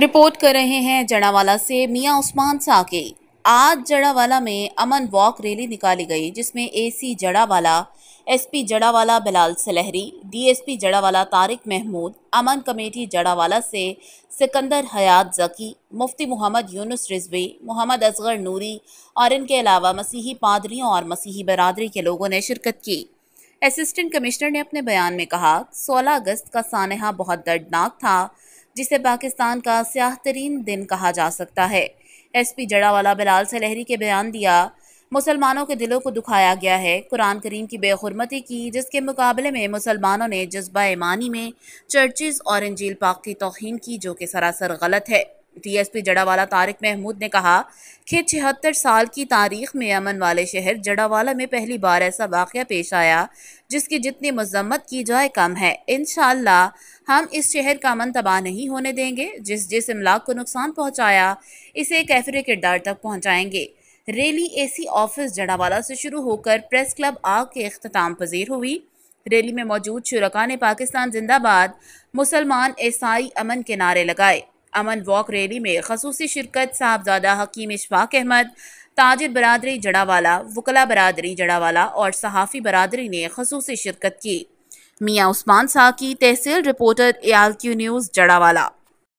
report कर रहे हैं जड़ावाला से मियाँ उस्मान साके आज जड़ावाला में अमन वॉक रैली निकाली गई जिसमें AC Jaranwala SP Jaranwala Bilal Salhari DSP Jaranwala Tariq Mahmood Aman committee Jaranwala से सिकंदर हयात जकी मुफ्ती मोहम्मद यूनुस रिजवी मोहम्मद असगर नूरी और इनके अलावा मसीही पादरियों और मसीही बरदरी के लोगों ने शिरकत की असिस्टेंट कमिश्नर ने अपने बयान में कहा सोलह अगस्त का सानहा बहुत दर्दनाक था जिसे पाकिस्तान का स्याह तरीन दिन कहा जा सकता है एस पी जड़ावाला बिलाल सलहरी के बयान दिया मुसलमानों के दिलों को दुखाया गया है कुरान करीम की बेहरमती की जिसके मुकाबले में मुसलमानों ने जज्बा ईमानी में चर्चिज़ और इंजील पाक की तोहन की जो कि सरासर गलत है टीएसपी जड़ावाला तारिक महमूद ने कहा कि छिहत्तर साल की तारीख में अमन वाले शहर जड़ावाला में पहली बार ऐसा वाक़ पेश आया जिसकी जितनी मजम्मत की जाए कम है इन हम इस शहर का अमन तबाह नहीं होने देंगे जिस जिस इमलाक को नुकसान पहुँचाया इसे कैफरे किरदार तक पहुँचाएंगे रैली एसी ऑफिस जड़ावाला से शुरू होकर प्रेस क्लब आग के अख्ताम पजीर हुई रैली में मौजूद शुरा ने पाकिस्तान जिंदाबाद मुसलमान ईसाई अमन के नारे लगाए अमन वॉक रैली में खसूसी शिरकत साहबजादा हकीम इशफाक अहमद ताजर बरदरी जड़ावाला वकला बरदरी जड़ावाला और सहाफ़ी बरदरी ने खसूस शिरकत की मियाँ उस्मान साह की तहसील reporter L Q news Jaranwala